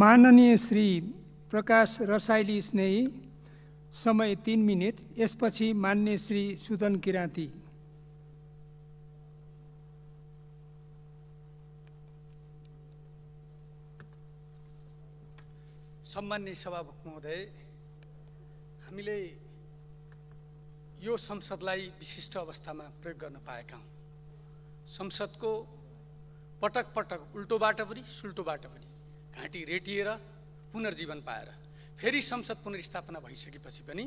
माननीय श्री प्रकाश रसाइली स्नेही समय तिन मिनट यसपछि मान्य श्री सुदन किराँती सम्मान्य सभामुख महोदय हामीले यो संसदलाई विशिष्ट अवस्थामा प्रयोग गर्न पाएका हौँ संसदको पटक पटक उल्टोबाट पनि सुल्टोबाट पनि घाँटी रेटिएर पुनर्जीवन पाएर फेरि संसद पुनर्स्थापना भइसकेपछि पनि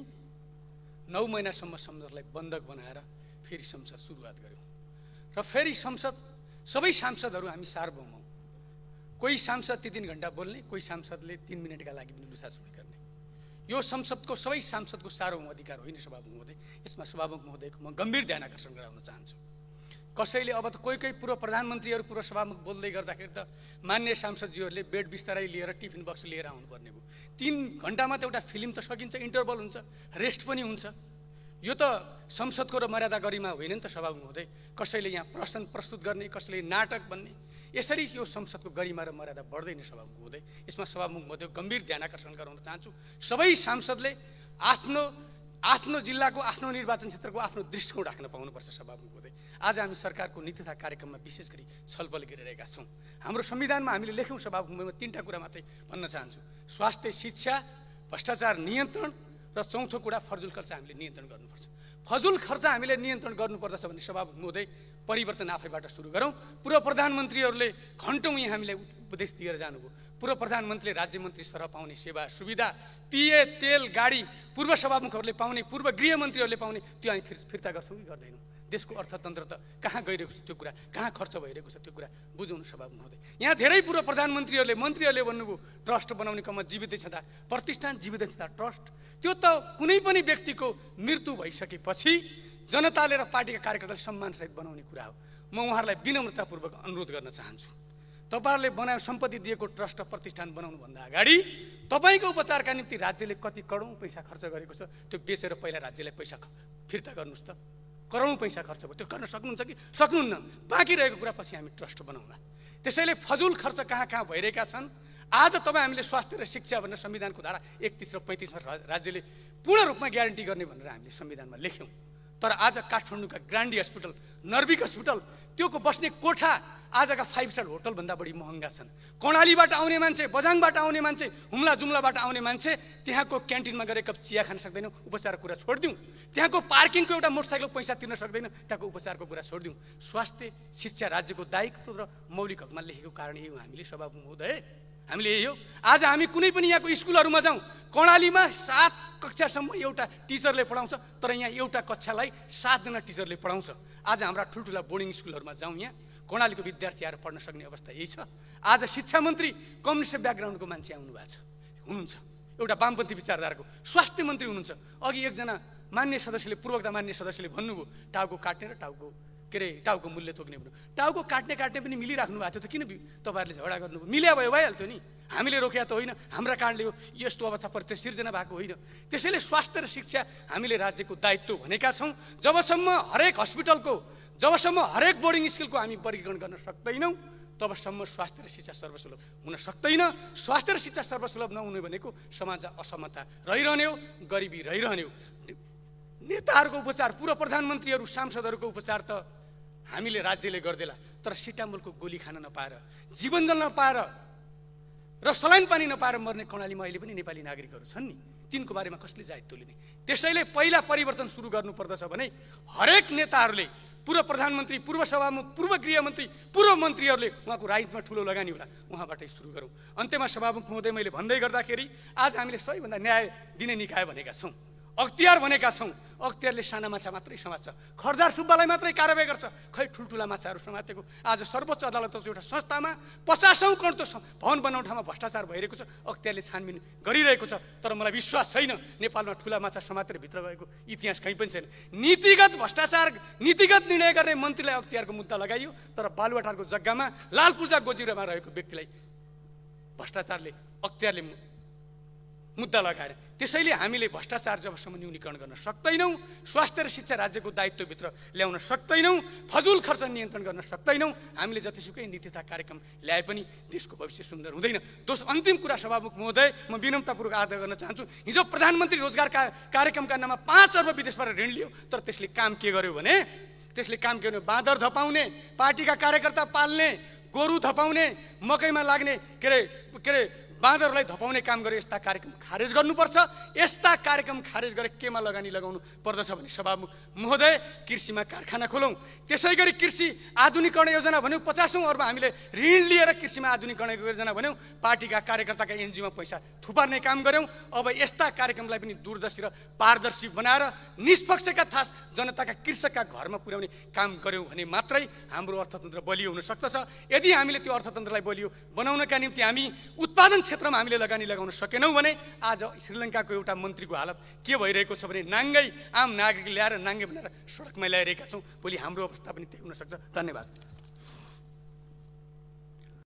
नौ महिनासम्म संसदलाई बन्धक बनाएर फेरि संसद सुरुवात गऱ्यौँ र फेरि संसद सबै सांसदहरू हामी सार्वभौम हौँ कोही सांसद ती तिन घन्टा बोल्ने कोही सांसदले तिन मिनटका लागि पनि लुथासुली गर्ने यो संसदको सबै सांसदको सार्वभौम अधिकार होइन सभामुख महोदय यसमा सभामुख महोदयको म गम्भीर ध्यान आकर्षण गराउन चाहन्छु कसैले अब त कोही कोही पूर्व प्रधानमन्त्रीहरू पूर्व सभामुख बोल्दै गर्दाखेरि त मान्य सांसदजीहरूले बेड बिस्तारै लिएर टिफिन बक्स लिएर आउनुपर्ने भयो तिन घन्टामा त एउटा फिल्म त सकिन्छ इन्टरभल हुन्छ रेस्ट पनि हुन्छ यो त संसदको र मर्यादा गरिमा होइन नि त सभामुख हुँदै कसैले यहाँ प्रश्न प्रस्तुत गर्ने कसैले नाटक भन्ने यसरी यो संसदको गरिमा र मर्यादा बढ्दैन सभामुख हुँदै यसमा सभामुख म गम्भीर ध्यान आकर्षण गराउन चाहन्छु सबै सांसदले आफ्नो आफ्नो जिल्लाको आफ्नो निर्वाचन क्षेत्रको आफ्नो दृष्टिकोण राख्न पाउनुपर्छ सभामुख महोदय आज हामी सरकारको नीति तथा कार्यक्रममा विशेष गरी छलफल गरिरहेका छौँ हाम्रो संविधानमा हामीले लेख्यौँ सभामुखमा तिनवटा कुरा मात्रै भन्न चाहन्छु स्वास्थ्य शिक्षा भ्रष्टाचार नियन्त्रण र चौथो कुरा फर्जुल खर्च हामीले नियन्त्रण गर्नुपर्छ फजुल खर्च हामीले नियन्त्रण गर्नुपर्दछ भन्ने स्वभाव हुनुहुँदै परिवर्तन आफैबाट सुरु गरौँ पूर्व प्रधानमन्त्रीहरूले घन्टौँ यहाँ हामीलाई उपदेश दिएर जानुभयो पूर्व प्रधानमन्त्रीले राज्यमन्त्री सरह पाउने सेवा सुविधा पिए तेल गाडी पूर्व सभामुखहरूले पाउने पूर्व गृहमन्त्रीहरूले पाउने त्यो हामी फिर फिर्ता गर्छौँ कि गर्दैनौँ देशको अर्थतन्त्र त कहाँ गइरहेको छ त्यो कुरा कहाँ खर्च भइरहेको छ त्यो कुरा बुझाउनु स्वभाव हुँदै यहाँ धेरै पूर्व प्रधानमन्त्रीहरूले मन्त्रीहरूले भन्नुभयो ट्रस्ट बनाउने क्रममा जीवितै छँदा प्रतिष्ठान जीवितै छ ट्रस्ट त्यो त कुनै पनि व्यक्तिको मृत्यु भइसकेपछि जनताले र पार्टीका कार्यकर्ताले सम्मानसहित बनाउने कुरा हो म उहाँहरूलाई विनम्रतापूर्वक अनुरोध गर्न चाहन्छु तपाईँहरूले बनायो सम्पत्ति दिएको ट्रस्ट प्रतिष्ठान बनाउनुभन्दा अगाडि तपाईँको उपचारका निम्ति राज्यले कति करोडौँ पैसा खर्च गरेको छ त्यो बेचेर पहिला राज्यलाई पैसा फिर्ता गर्नुहोस् त करोडौँ पैसा खर्च भयो त्यो गर्न सक्नुहुन्छ कि सक्नुहुन्न बाँकी रहेको कुरा पछि हामी ट्रस्ट बनाउँला त्यसैले फजुल खर्च कहाँ कहाँ भइरहेका छन् आज तपाईँ हामीले स्वास्थ्य र शिक्षा भनेर संविधानको धारा एकतिस र पैँतिसमा राज्यले पूर्ण रूपमा ग्यारेन्टी गर्ने भनेर हामीले संविधानमा लेख्यौँ तर आज काठमाडौँका ग्रान्डी हस्पिटल नर्विक हस्पिटल त्योको बस्ने कोठा आजका फाइभ स्टार होटलभन्दा बढी महँगा छन् कर्णालीबाट आउने मान्छे बजाङबाट आउने मान्छे हुम्ला जुम्लाबाट आउने मान्छे त्यहाँको क्यान्टिनमा गएर कप चिया खान सक्दैनौँ उपचारको कुरा छोडिदिउँ त्यहाँको पार्किङको एउटा मोटरसाइकल पैसा तिर्न सक्दैन त्यहाँको उपचारको कुरा छोडिदिउँ स्वास्थ्य शिक्षा राज्यको दायित्व र मौलिक हकमा लेखेको कारण यही हामीले सभा महोदय हामीले यही हो आज हामी कुनै पनि यहाँको स्कुलहरूमा जाउँ कर्णालीमा सात कक्षासम्म एउटा टिचरले पढाउँछ तर यहाँ एउटा कक्षालाई सातजना टिचरले पढाउँछ आज हाम्रा ठुल्ठुला बोर्डिङ स्कुलहरूमा जाउँ यहाँ कर्णालीको विद्यार्थी आएर पढ्न सक्ने अवस्था यही छ आज शिक्षा मन्त्री कम्युनिस्ट ब्याकग्राउन्डको मान्छे आउनु भएको छ हुनुहुन्छ एउटा वामपन्थी विचारधाराको स्वास्थ्य मन्त्री हुनुहुन्छ अघि एकजना मान्य सदस्यले पूर्वकता मान्य सदस्यले भन्नुभयो टाउको काट्ने र टाउको के अरे टाउको मूल्य तोक्ने भन्नु टाउको काट्ने काट्ने पनि मिलिराख्नु भएको थियो त किन तपाईँहरूले झगडा गर्नुभयो मिल्या भयो भइहाल्थ्यो नि हामीले रोक्या त होइन हाम्रा कारणले हो यस्तो अवस्था प्रति सिर्जना भएको होइन त्यसैले स्वास्थ्य र शिक्षा हामीले राज्यको दायित्व भनेका छौँ जबसम्म हरेक हस्पिटलको जबसम्म हरेक बोर्डिङ स्कुलको हामी वर्गीकरण गर्न सक्दैनौँ तबसम्म स्वास्थ्य र शिक्षा सर्वसुलभ हुन सक्दैन स्वास्थ्य र शिक्षा सर्वसुलभ नहुने भनेको समाजमा असमता रहिरहने हो गरिबी रहिरहने हो नेताहरूको उपचार पूर्व प्रधानमन्त्रीहरू सांसदहरूको उपचार त हामीले राज्यले गरिदिएला तर सिटामोलको गोली खान नपाएर जीवन जल नपाएर र सलाइन पानी नपाएर मर्ने कर्णालीमा अहिले पनि नेपाली नागरिकहरू छन् नि तिनको बारेमा कसले जायत तोलिने त्यसैले पहिला परिवर्तन सुरु गर्नुपर्दछ भने हरेक नेताहरूले पूर्व प्रधानमन्त्री पूर्व सभामुख पूर्व गृहमन्त्री पूर्व मन्त्रीहरूले उहाँको राइटमा ठुलो लगानी होला उहाँबाटै सुरु गरौँ अन्त्यमा सभामुख महोदय मैले भन्दै गर्दाखेरि आज हामीले सबैभन्दा न्याय दिने निकाय भनेका छौँ अख्तियार भनेका छौँ अख्तियारले साना माछा मात्रै समात्छ खरदार सुब्बालाई मात्रै कारवाही गर्छ खै ठुल्ठुला माछाहरू समातेको आज सर्वोच्च अदालतको एउटा संस्थामा पचासौँ करोडको भवन बनाउने ठाउँमा भ्रष्टाचार भइरहेको छ अख्तियारले छानबिन गरिरहेको छ तर मलाई विश्वास छैन नेपालमा ठुला माछा समातेर भित्र गएको इतिहास कहीँ पनि छैन नीतिगत भ्रष्टाचार नीतिगत निर्णय गर्ने मन्त्रीलाई अख्तियारको मुद्दा लगाइयो तर बालुवाटारको जग्गामा लालपूजा गोजिरामा रहेको व्यक्तिलाई भ्रष्टाचारले अख्तियारले मुद्दा लगाएर त्यसैले हामीले भ्रष्टाचार जबसम्म न्यूनीकरण गर्न सक्दैनौँ स्वास्थ्य र शिक्षा राज्यको दायित्वभित्र ल्याउन सक्दैनौँ फजुल खर्च नियन्त्रण गर्न सक्दैनौँ हामीले जतिसुकै नीति तथा कार्यक्रम ल्याए पनि देशको भविष्य सुन्दर हुँदैन दोस्रो अन्तिम कुरा सभामुख महोदय म विनम्रतापूर्वक आग्रह गर्न चाहन्छु हिजो प्रधानमन्त्री रोजगार का कार्यक्रमका नाममा पाँच अर्ब विदेशबाट ऋण लियो तर त्यसले काम के गर्यो भने त्यसले काम के गर्यो बाँदर धपाउने पार्टीका कार्यकर्ता पाल्ने गोरु धपाउने मकैमा लाग्ने के अरे के अरे बाँदरलाई धपाउने काम गरेर यस्ता कार्यक्रम खारेज गर्नुपर्छ यस्ता कार्यक्रम खारेज गरेर केमा लगानी लगाउनु पर्दछ भने सभामुख महोदय कृषिमा कारखाना खोलौँ त्यसै गरी कृषि आधुनिकरण योजना भन्यौँ पचासौँ अर्ब हामीले ऋण लिएर कृषिमा आधुनिकरण योजना भन्यौँ पार्टीका कार्यकर्ताका एनजिओमा पैसा थुपार्ने काम गऱ्यौँ अब यस्ता कार्यक्रमलाई पनि दूरदर्शी र पारदर्शी बनाएर निष्पक्षका थास जनताका कृषकका घरमा पुर्याउने काम गऱ्यौँ भने मात्रै हाम्रो अर्थतन्त्र बलियो हुन सक्दछ यदि हामीले त्यो अर्थतन्त्रलाई बलियो बनाउनका निम्ति हामी उत्पादन क्षेत्रमा हामीले लगानी लगाउन सकेनौँ भने आज श्रीलङ्काको एउटा मन्त्रीको हालत के भइरहेको छ भने नाङ्गै आम नागरिक ल्याएर नाङ्गे बनाएर सडकमा ल्याइरहेका छौँ भोलि हाम्रो अवस्था पनि त्यही हुनसक्छ धन्यवाद